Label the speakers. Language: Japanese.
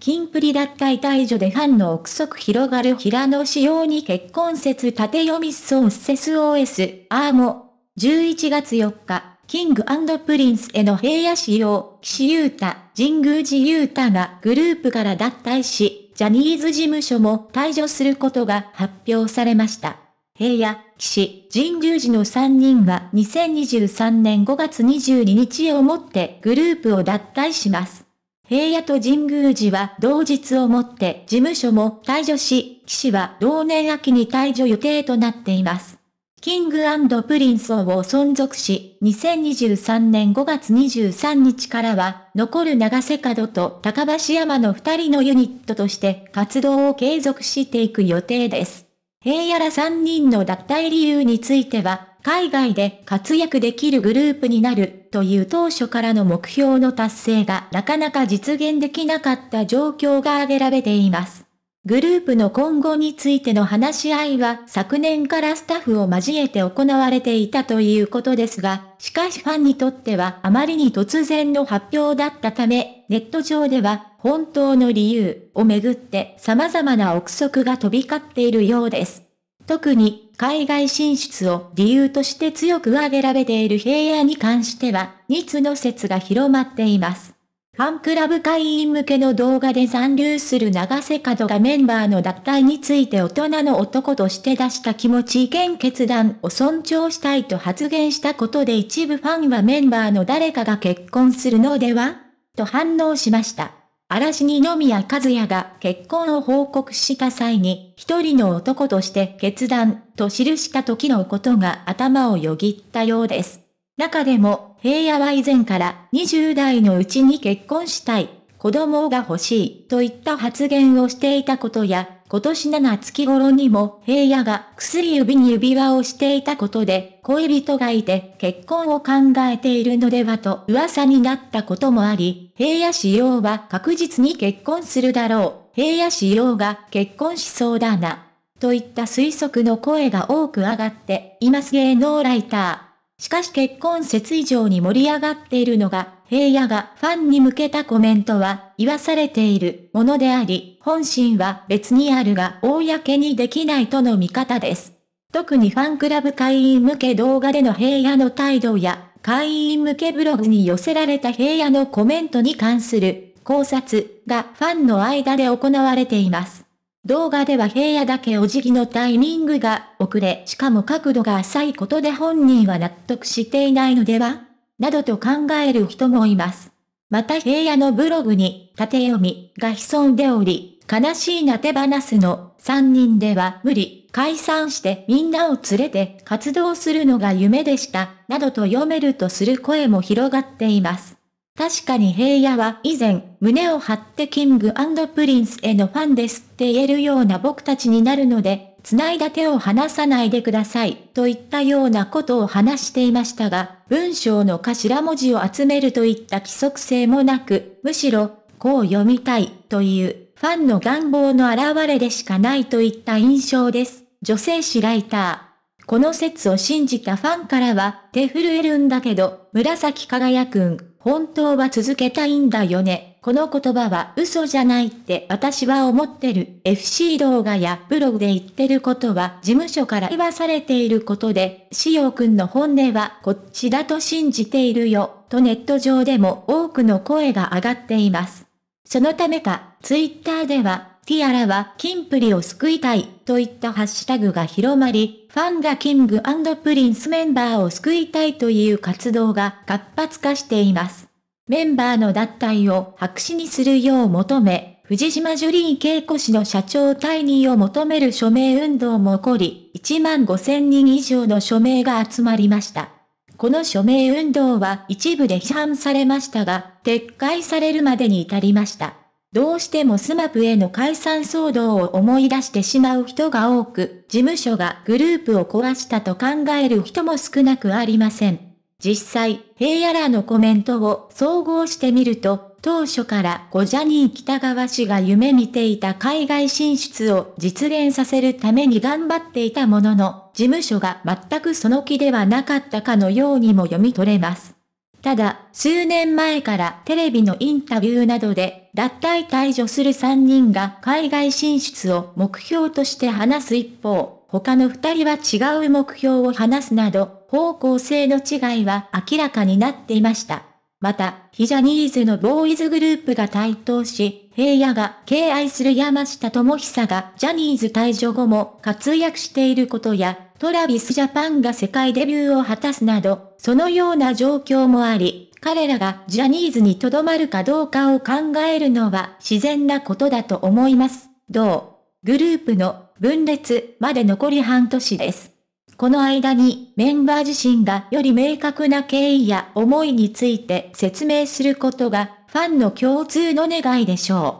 Speaker 1: 金プリ脱退退場でファンの憶測広がる平野仕様に結婚説縦読みソンセス OS、アーモ。11月4日、キングプリンスへの平野仕様、岸優太、神宮寺優太がグループから脱退し、ジャニーズ事務所も退場することが発表されました。平野、岸、神宮寺の3人は2023年5月22日をもってグループを脱退します。平野と神宮寺は同日をもって事務所も退場し、士は同年秋に退場予定となっています。キングプリンスを存続し、2023年5月23日からは、残る長瀬角と高橋山の2人のユニットとして活動を継続していく予定です。平野ら3人の脱退理由については、海外で活躍できるグループになるという当初からの目標の達成がなかなか実現できなかった状況が挙げられています。グループの今後についての話し合いは昨年からスタッフを交えて行われていたということですが、しかしファンにとってはあまりに突然の発表だったため、ネット上では本当の理由をめぐって様々な憶測が飛び交っているようです。特に海外進出を理由として強く挙げられている平野に関しては、2つの説が広まっています。ファンクラブ会員向けの動画で残留する長瀬角がメンバーの脱退について大人の男として出した気持ち意見決断を尊重したいと発言したことで一部ファンはメンバーの誰かが結婚するのではと反応しました。嵐二宮和也が結婚を報告した際に、一人の男として決断と記した時のことが頭をよぎったようです。中でも、平野は以前から20代のうちに結婚したい子供が欲しいといった発言をしていたことや、今年7月頃にも平野が薬指に指輪をしていたことで恋人がいて結婚を考えているのではと噂になったこともあり、平野仕様は確実に結婚するだろう。平野仕様が結婚しそうだな。といった推測の声が多く上がっています芸能ライター。しかし結婚説以上に盛り上がっているのが、平野がファンに向けたコメントは、言わされているものであり、本心は別にあるが公にできないとの見方です。特にファンクラブ会員向け動画での平野の態度や、会員向けブログに寄せられた平野のコメントに関する考察がファンの間で行われています。動画では平野だけお辞儀のタイミングが遅れ、しかも角度が浅いことで本人は納得していないのではなどと考える人もいます。また平野のブログに、縦読みが潜んでおり、悲しいな手放すの、3人では無理、解散してみんなを連れて活動するのが夢でした、などと読めるとする声も広がっています。確かに平野は以前、胸を張ってキングプリンスへのファンですって言えるような僕たちになるので、繋いだ手を離さないでください、といったようなことを話していましたが、文章の頭文字を集めるといった規則性もなく、むしろ、こう読みたい、という、ファンの願望の表れでしかないといった印象です。女性誌ライター。この説を信じたファンからは、手震えるんだけど、紫輝くん、本当は続けたいんだよね。この言葉は嘘じゃないって私は思ってる。FC 動画やブログで言ってることは事務所から言わされていることで、潮くんの本音はこっちだと信じているよ、とネット上でも多くの声が上がっています。そのためか、ツイッターではティアラはキンプリを救いたいといったハッシュタグが広まり、ファンがキングプリンスメンバーを救いたいという活動が活発化しています。メンバーの脱退を白紙にするよう求め、藤島ジュリー景子氏の社長退任を求める署名運動も起こり、1万5000人以上の署名が集まりました。この署名運動は一部で批判されましたが、撤回されるまでに至りました。どうしてもスマップへの解散騒動を思い出してしまう人が多く、事務所がグループを壊したと考える人も少なくありません。実際、平野らのコメントを総合してみると、当初から小ジャニー北川氏が夢見ていた海外進出を実現させるために頑張っていたものの、事務所が全くその気ではなかったかのようにも読み取れます。ただ、数年前からテレビのインタビューなどで、脱退退場する3人が海外進出を目標として話す一方、他の2人は違う目標を話すなど、方向性の違いは明らかになっていました。また、ヒジャニーズのボーイズグループが台頭し、平野が敬愛する山下智久がジャニーズ退場後も活躍していることや、トラビスジャパンが世界デビューを果たすなど、そのような状況もあり、彼らがジャニーズに留まるかどうかを考えるのは自然なことだと思います。どうグループの分裂まで残り半年です。この間にメンバー自身がより明確な経緯や思いについて説明することがファンの共通の願いでしょう。